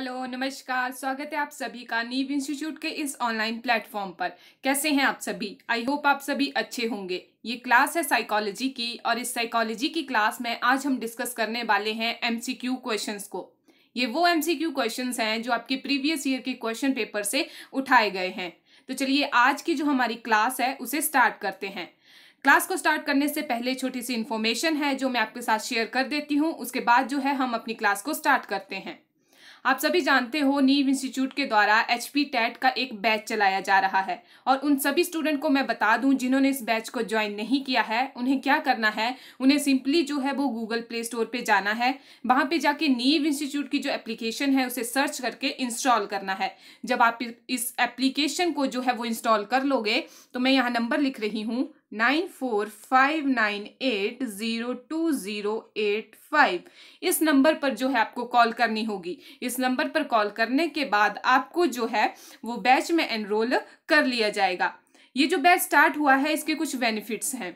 hello नमस्कार स्वागत है आप सभी का नीव इंस्टीट्यूट के इस ऑनलाइन प्लेटफॉर्म पर कैसे हैं आप सभी आई होप आप सभी अच्छे होंगे ये क्लास है साइकोलॉजी की और इस साइकोलॉजी की क्लास में आज हम डिस्कस करने वाले हैं एमसीक्यू क्वेश्चंस को ये वो एमसीक्यू क्वेश्चंस हैं जो आपके प्रीवियस ईयर के क्वेश्चन पेपर से उठाए गए हैं तो चलिए आज की जो हमारी क्लास है उसे स्टार्ट करते हैं क्लास को स्टार्ट करने से पहले छोटी सी इन्फॉर्मेशन है जो मैं आपके साथ शेयर कर देती हूँ उसके बाद जो है हम अपनी क्लास को स्टार्ट करते हैं आप सभी जानते हो नीव इंस्टीट्यूट के द्वारा एच पी टेट का एक बैच चलाया जा रहा है और उन सभी स्टूडेंट को मैं बता दूं जिन्होंने इस बैच को ज्वाइन नहीं किया है उन्हें क्या करना है उन्हें सिंपली जो है वो गूगल प्ले स्टोर पर जाना है वहाँ पर जाके नीव इंस्टीट्यूट की जो एप्लीकेशन है उसे सर्च करके इंस्टॉल करना है जब आप इस एप्लीकेशन को जो है वो इंस्टॉल कर लोगे तो मैं यहाँ नंबर लिख रही हूँ nine four five nine eight zero two zero eight five इस नंबर पर जो है आपको कॉल करनी होगी इस नंबर पर कॉल करने के बाद आपको जो है वो बैच में एनरोल कर लिया जाएगा ये जो बैच स्टार्ट हुआ है इसके कुछ बेनिफिट्स हैं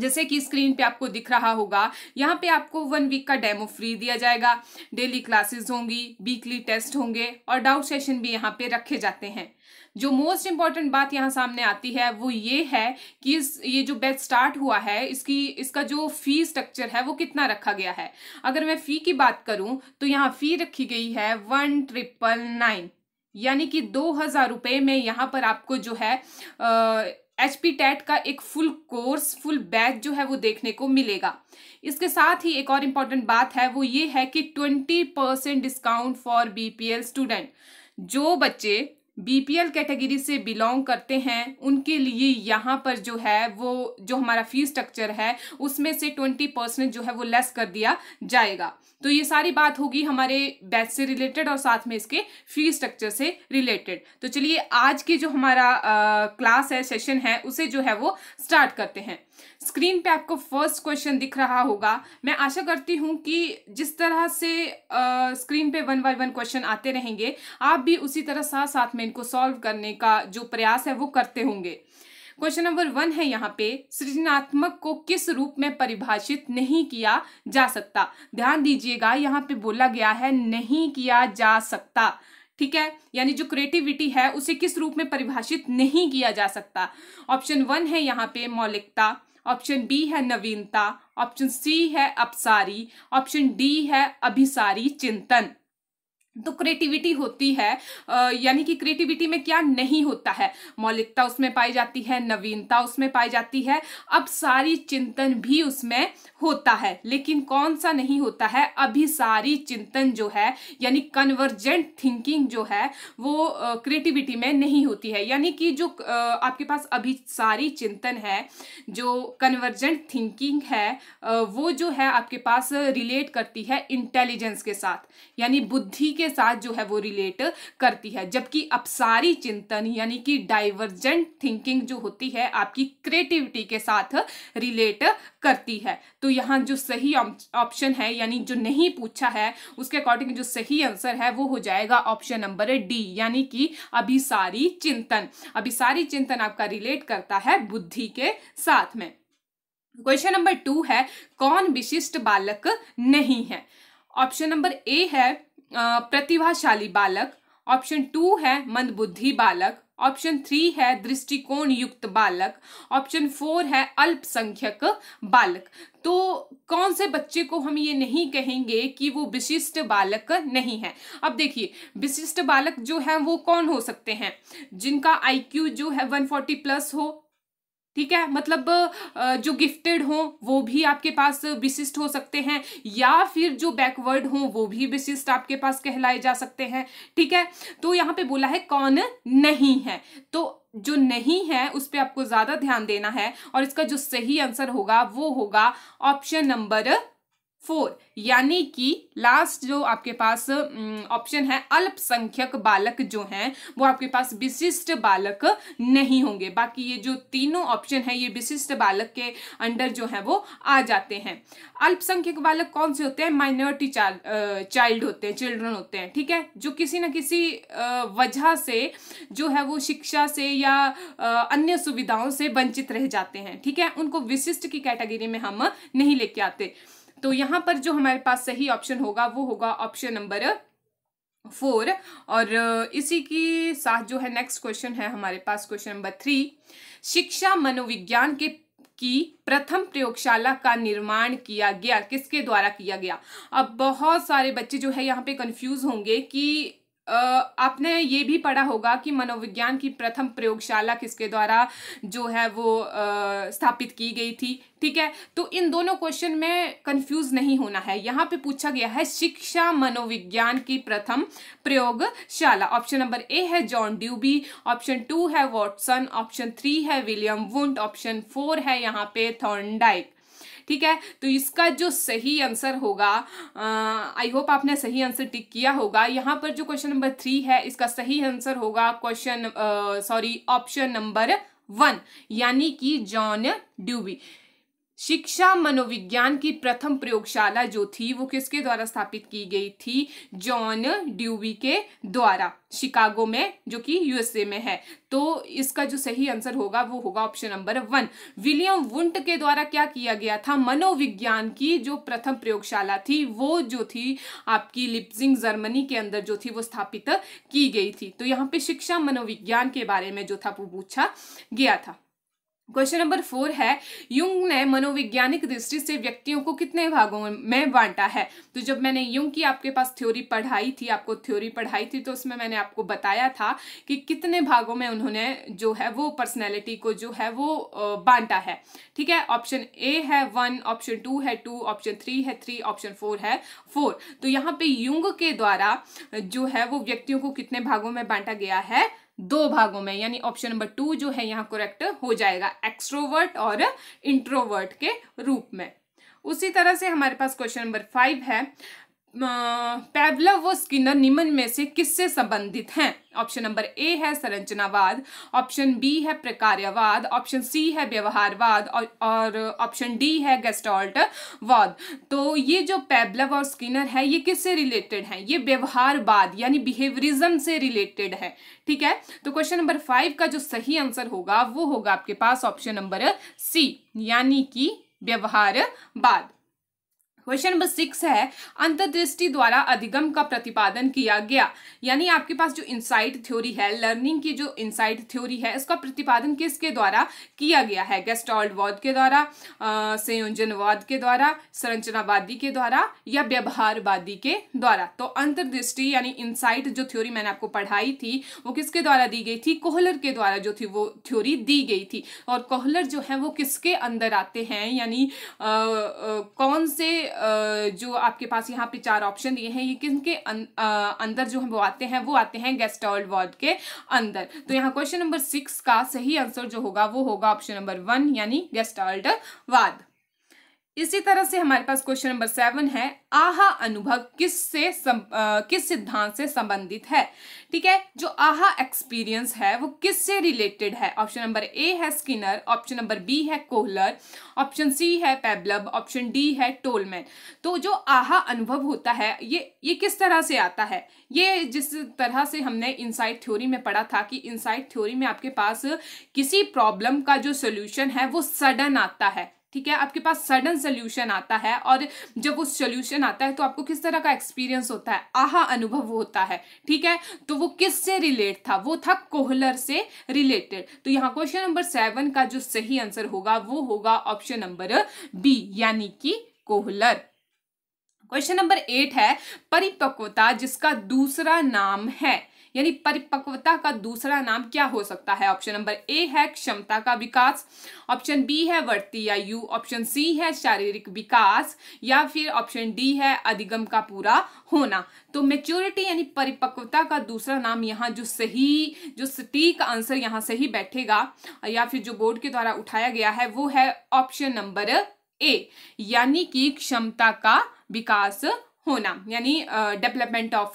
जैसे कि स्क्रीन पे आपको दिख रहा होगा यहाँ पे आपको वन वीक का डेमो फ्री दिया जाएगा डेली क्लासेस होंगी वीकली टेस्ट होंगे और डाउट सेशन भी यहाँ पे रखे जाते हैं जो मोस्ट इम्पॉर्टेंट बात यहाँ सामने आती है वो ये है कि इस ये जो बैच स्टार्ट हुआ है इसकी इसका जो फी स्ट्रक्चर है वो कितना रखा गया है अगर मैं फ़ी की बात करूँ तो यहाँ फ़ी रखी गई है वन ट्रिपल नाइन यानी कि दो हज़ार रुपये में यहाँ पर आपको जो है आ, एच पी टैट का एक फुल कोर्स फुल बैच जो है वो देखने को मिलेगा इसके साथ ही एक और इम्पॉर्टेंट बात है वो ये है कि twenty percent discount for all student जो बच्चे बीपीएल कैटेगरी से बिलोंग करते हैं उनके लिए यहाँ पर जो है वो जो हमारा फी स्ट्रक्चर है उसमें से ट्वेंटी परसेंट जो है वो लेस कर दिया जाएगा तो ये सारी बात होगी हमारे बैच से रिलेटेड और साथ में इसके फी स्ट्रक्चर से रिलेटेड तो चलिए आज की जो हमारा आ, क्लास है सेशन है उसे जो है वो स्टार्ट करते हैं स्क्रीन पे आपको फर्स्ट क्वेश्चन दिख रहा होगा मैं आशा करती हूँ कि जिस तरह से आ, स्क्रीन पे वन बाय वन क्वेश्चन आते रहेंगे आप भी उसी तरह साथ साथ में इनको सॉल्व करने का जो प्रयास है वो करते होंगे क्वेश्चन नंबर वन है यहाँ पे सृजनात्मक को किस रूप में परिभाषित नहीं किया जा सकता ध्यान दीजिएगा यहाँ पे बोला गया है नहीं किया जा सकता ठीक है यानी जो क्रिएटिविटी है उसे किस रूप में परिभाषित नहीं किया जा सकता ऑप्शन वन है यहाँ पे मौलिकता ऑप्शन बी है नवीनता ऑप्शन सी है अपसारी ऑप्शन डी है अभिसारी चिंतन तो क्रिएटिविटी होती है यानी कि क्रिएटिविटी में क्या नहीं होता है मौलिकता उसमें पाई जाती है नवीनता उसमें पाई जाती है अब सारी चिंतन भी उसमें होता है लेकिन कौन सा नहीं होता है अभी सारी चिंतन जो है यानी कन्वर्जेंट थिंकिंग जो है वो क्रिएटिविटी में नहीं होती है यानी कि जो आपके पास अभी सारी चिंतन है जो कन्वर्जेंट थिंकिंग है वो जो है आपके पास रिलेट करती है इंटेलिजेंस के साथ यानी बुद्धि के के साथ जो है वो रिलेट करती है जबकि अपसारी चिंतन यानी कि डाइवर्जेंट थिंकिंग जो होती है आपकी क्रिएटिविटी के साथ रिलेट करती है तो यहाँ जो सही ऑप्शन है यानी जो नहीं पूछा है उसके अकॉर्डिंग जो सही आंसर है वो हो जाएगा ऑप्शन नंबर डी यानी कि अभिसारी चिंतन अभिसारी चिंतन आपका रिलेट करता है बुद्धि के साथ में क्वेश्चन नंबर टू है कौन विशिष्ट बालक नहीं है ऑप्शन नंबर ए है प्रतिभाशाली बालक ऑप्शन टू है मंदबुद्धि बालक ऑप्शन थ्री है दृष्टिकोण युक्त बालक ऑप्शन फोर है अल्पसंख्यक बालक तो कौन से बच्चे को हम ये नहीं कहेंगे कि वो विशिष्ट बालक नहीं है अब देखिए विशिष्ट बालक जो है वो कौन हो सकते हैं जिनका आईक्यू जो है 140 प्लस हो ठीक है मतलब जो गिफ्टेड हो वो भी आपके पास विशिष्ट हो सकते हैं या फिर जो बैकवर्ड हो वो भी विशिष्ट आपके पास कहलाए जा सकते हैं ठीक है तो यहाँ पे बोला है कौन नहीं है तो जो नहीं है उस पर आपको ज़्यादा ध्यान देना है और इसका जो सही आंसर होगा वो होगा ऑप्शन नंबर फोर यानी कि लास्ट जो आपके पास ऑप्शन है अल्पसंख्यक बालक जो हैं वो आपके पास विशिष्ट बालक नहीं होंगे बाकी ये जो तीनों ऑप्शन है ये विशिष्ट बालक के अंडर जो है वो आ जाते हैं अल्पसंख्यक बालक कौन से होते हैं माइनॉरिटी चाइल्ड होते हैं चिल्ड्रन होते हैं ठीक है जो किसी न किसी वजह से जो है वो शिक्षा से या अन्य सुविधाओं से वंचित रह जाते हैं ठीक है उनको विशिष्ट की कैटेगरी में हम नहीं लेके आते तो यहाँ पर जो हमारे पास सही ऑप्शन होगा वो होगा ऑप्शन नंबर फोर और इसी के साथ जो है नेक्स्ट क्वेश्चन है हमारे पास क्वेश्चन नंबर थ्री शिक्षा मनोविज्ञान के की प्रथम प्रयोगशाला का निर्माण किया गया किसके द्वारा किया गया अब बहुत सारे बच्चे जो है यहाँ पे कंफ्यूज होंगे कि आपने ये भी पढ़ा होगा कि मनोविज्ञान की प्रथम प्रयोगशाला किसके द्वारा जो है वो स्थापित की गई थी ठीक है तो इन दोनों क्वेश्चन में कंफ्यूज नहीं होना है यहाँ पे पूछा गया है शिक्षा मनोविज्ञान की प्रथम प्रयोगशाला ऑप्शन नंबर ए है जॉन ड्यूबी ऑप्शन टू है वॉटसन ऑप्शन थ्री है विलियम वुंट ऑप्शन फोर है यहाँ पे थॉर्नडाइक ठीक है तो इसका जो सही आंसर होगा आई होप आपने सही आंसर टिक किया होगा यहाँ पर जो क्वेश्चन नंबर थ्री है इसका सही आंसर होगा question sorry option number one यानी कि जॉन ड्यूबी शिक्षा मनोविज्ञान की प्रथम प्रयोगशाला जो थी वो किसके द्वारा स्थापित की गई थी जॉन ड्यूवी के द्वारा शिकागो में जो कि यूएसए में है तो इसका जो सही आंसर होगा वो होगा option number one William Wundt के द्वारा क्या किया गया था मनोविज्ञान की जो प्रथम प्रयोगशाला थी वो जो थी आपकी लिप्सिंग जर्मनी के अंदर जो थी वो स्थापित की गई थी तो यहाँ पे शिक्षा मनोविज्ञान के बारे में जो था वो पूछा गया था क्वेश्चन नंबर फोर है युंग ने मनोविज्ञानिक दृष्टि से व्यक्तियों को कितने भागों में बांटा है तो जब मैंने युंग की आपके पास थ्योरी पढ़ाई थी आपको थ्योरी पढ़ाई थी तो उसमें मैंने आपको बताया था कि कितने भागों में उन्होंने जो है वो पर्सनैलिटी को जो है वो बांटा है ठीक है ऑप्शन ए है वन ऑप्शन टू है टू ऑप्शन थ्री है थ्री ऑप्शन फोर है फोर तो यहाँ पे युंग के द्वारा जो है वो व्यक्तियों को कितने भागों में बांटा गया है दो भागों में यानी ऑप्शन नंबर टू जो है यहाँ करेक्ट हो जाएगा एक्सट्रोवर्ट और इंट्रोवर्ट के रूप में उसी तरह से हमारे पास क्वेश्चन नंबर फाइव है पेवलव व स्किनर निम्न में से किससे संबंधित हैं ऑप्शन नंबर ए है संरचनावाद ऑप्शन बी है प्रकार्यवाद ऑप्शन सी है व्यवहारवाद और ऑप्शन डी है गेस्टॉल्ट वाद तो ये जो पैबलव और स्किनर है ये किससे रिलेटेड है ये व्यवहारवाद यानी बिहेवियरिज्म से रिलेटेड है ठीक है तो क्वेश्चन नंबर फाइव का जो सही आंसर होगा वो होगा आपके पास ऑप्शन नंबर सी यानी कि व्यवहारवाद क्वेश्चन नंबर सिक्स है अंतर्दृष्टि द्वारा अधिगम का प्रतिपादन किया गया यानी आपके पास जो इंसाइट थ्योरी है लर्निंग की जो इंसाइट थ्योरी है उसका प्रतिपादन किसके द्वारा किया गया है गेस्टॉल्ड वाद के द्वारा संयोजनवाद के द्वारा संरचनावादी के द्वारा या व्यवहारवादी के द्वारा तो अंतर्दृष्टि यानी इंसाइट जो थ्योरी मैंने आपको पढ़ाई थी वो किसके द्वारा दी गई थी कोहलर के द्वारा जो थी वो थ्योरी दी गई थी और कोहलर जो है वो किसके अंदर आते हैं यानी कौन से जो आपके पास यहाँ पे चार ऑप्शन दिए हैं ये किन के अं, अंदर जो हम आते हैं वो आते हैं गेस्टॉल्ड वार्ड के अंदर तो यहाँ क्वेश्चन नंबर सिक्स का सही आंसर जो होगा वो होगा ऑप्शन नंबर वन यानी गेस्टॉल्ड वार्ड इसी तरह से हमारे पास क्वेश्चन नंबर सेवन है आहा अनुभव किस से सम, आ, किस सिद्धांत से संबंधित है ठीक है जो आहा एक्सपीरियंस है वो किस से रिलेटेड है ऑप्शन नंबर ए है स्किनर ऑप्शन नंबर बी है कोहलर ऑप्शन सी है पेबलब ऑप्शन डी है टोलमैन तो जो आहा अनुभव होता है ये ये किस तरह से आता है ये जिस तरह से हमने इनसाइट थ्योरी में पढ़ा था कि इनसाइट थ्योरी में आपके पास किसी प्रॉब्लम का जो सोल्यूशन है वो सडन आता है ठीक है आपके पास सडन सोल्यूशन आता है और जब वो सोल्यूशन आता है तो आपको किस तरह का एक्सपीरियंस होता है आहा अनुभव होता है ठीक है तो वो किस से रिलेट था वो था कोहलर से रिलेटेड तो यहाँ क्वेश्चन नंबर सेवन का जो सही आंसर होगा वो होगा ऑप्शन नंबर बी यानी कि कोहलर क्वेश्चन नंबर एट है परिपक्वता जिसका दूसरा नाम है यानी परिपक्वता का दूसरा नाम क्या हो सकता है ऑप्शन नंबर ए है क्षमता का विकास ऑप्शन बी है वर्ती या यू ऑप्शन सी है शारीरिक विकास या फिर ऑप्शन डी है अधिगम का पूरा होना तो मेच्योरिटी यानी परिपक्वता का दूसरा नाम यहाँ जो सही जो सटीक आंसर यहाँ सही बैठेगा या फिर जो बोर्ड के द्वारा उठाया गया है वो है ऑप्शन नंबर ए यानी कि क्षमता का विकास होना यानी डेवलपमेंट ऑफ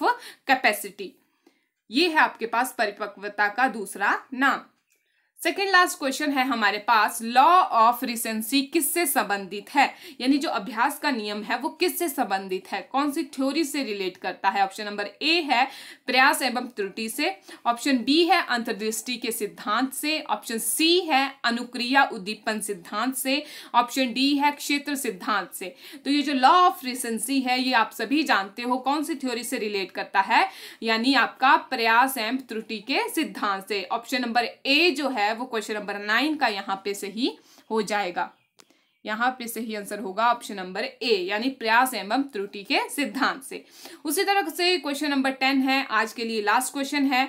कैपेसिटी ये है आपके पास परिपक्वता का दूसरा नाम सेकेंड लास्ट क्वेश्चन है हमारे पास लॉ ऑफ रिसेंसी किससे संबंधित है यानी जो अभ्यास का नियम है वो किससे संबंधित है कौन सी थ्योरी से रिलेट करता है ऑप्शन नंबर ए है प्रयास एवं त्रुटि से ऑप्शन बी है अंतर्दृष्टि के सिद्धांत से ऑप्शन सी है अनुक्रिया उद्दीपन सिद्धांत से ऑप्शन डी है क्षेत्र सिद्धांत से तो ये जो लॉ ऑफ रिसेंसी है ये आप सभी जानते हो कौन सी थ्योरी से रिलेट करता है यानी आपका प्रयास एवं त्रुटि के सिद्धांत से ऑप्शन नंबर ए जो है है वो क्वेश्चन नंबर नाइन का यहाँ पे सही हो जाएगा यहाँ पे सही आंसर होगा ऑप्शन नंबर ए यानी प्रयास एवं त्रुटि के सिद्धांत से उसी तरह से क्वेश्चन नंबर टेन है आज के लिए लास्ट क्वेश्चन है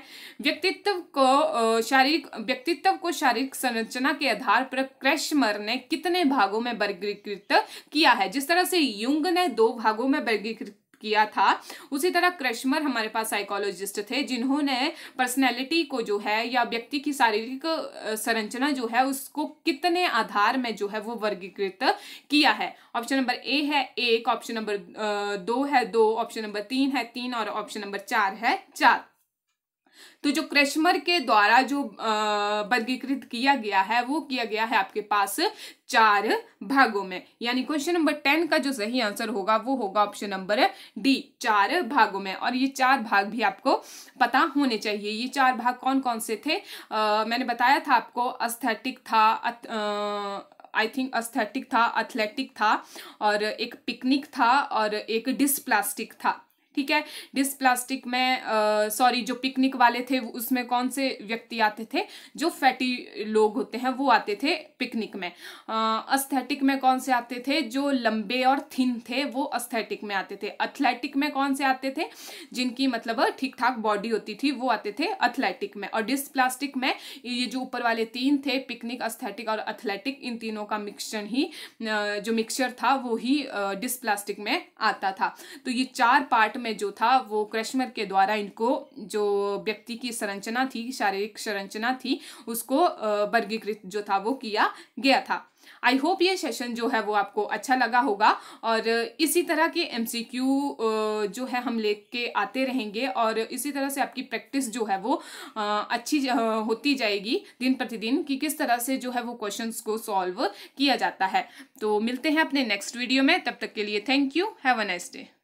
व्यक्तित्व को शारीरिक व्यक्तित्व को शारीरिक संरचना के आधार पर क्रैशमर ने कितने भागों में वर्गीकृत किया है जिस तरह से युंग ने दो भागों में वर्गीकृत किया था उसी तरह क्रशमर हमारे पास साइकोलॉजिस्ट थे जिन्होंने पर्सनैलिटी को जो है या व्यक्ति की शारीरिक संरचना जो है उसको कितने आधार में जो है वो वर्गीकृत किया है ऑप्शन नंबर ए है एक ऑप्शन नंबर दो है दो ऑप्शन नंबर तीन है तीन और ऑप्शन नंबर चार है चार तो जो क्रेशमर के द्वारा जो वर्गीकृत किया गया है वो किया गया है आपके पास चार भागों में यानी क्वेश्चन नंबर टेन का जो सही आंसर होगा वो होगा ऑप्शन नंबर डी चार भागों में और ये चार भाग भी आपको पता होने चाहिए ये चार भाग कौन कौन से थे आ, मैंने बताया था आपको अस्थेटिक था अत, आ, आई थिंक अस्थेटिक था एथलेटिक था और एक पिकनिक था और एक डिस्प्लास्टिक था ठीक है डिस प्लास्टिक में सॉरी जो पिकनिक वाले थे उसमें कौन से व्यक्ति आते थे जो फैटी लोग होते हैं वो आते थे पिकनिक में अस्थेटिक में कौन से आते थे जो लंबे और थिन थे वो अस्थेटिक में आते थे अथलेटिक में कौन से आते थे जिनकी मतलब ठीक ठाक बॉडी होती थी वो आते थे अथलेटिक में और डिस प्लास्टिक में ये जो ऊपर वाले तीन थे पिकनिक अस्थेटिक और अथलेटिक इन तीनों का मिक्सचर ही जो मिक्सचर था वो ही डिस में आता था तो ये चार पार्ट में जो था वो क्रश्मर के द्वारा इनको जो व्यक्ति की संरचना थी शारीरिक संरचना थी उसको वर्गीकृत जो था वो किया गया था आई होप ये सेशन जो है वो आपको अच्छा लगा होगा और इसी तरह के एम जो है हम ले के आते रहेंगे और इसी तरह से आपकी प्रैक्टिस जो है वो अच्छी होती जाएगी दिन प्रतिदिन कि किस तरह से जो है वो क्वेश्चंस को सॉल्व किया जाता है तो मिलते हैं अपने नेक्स्ट वीडियो में तब तक के लिए thank you have a nice day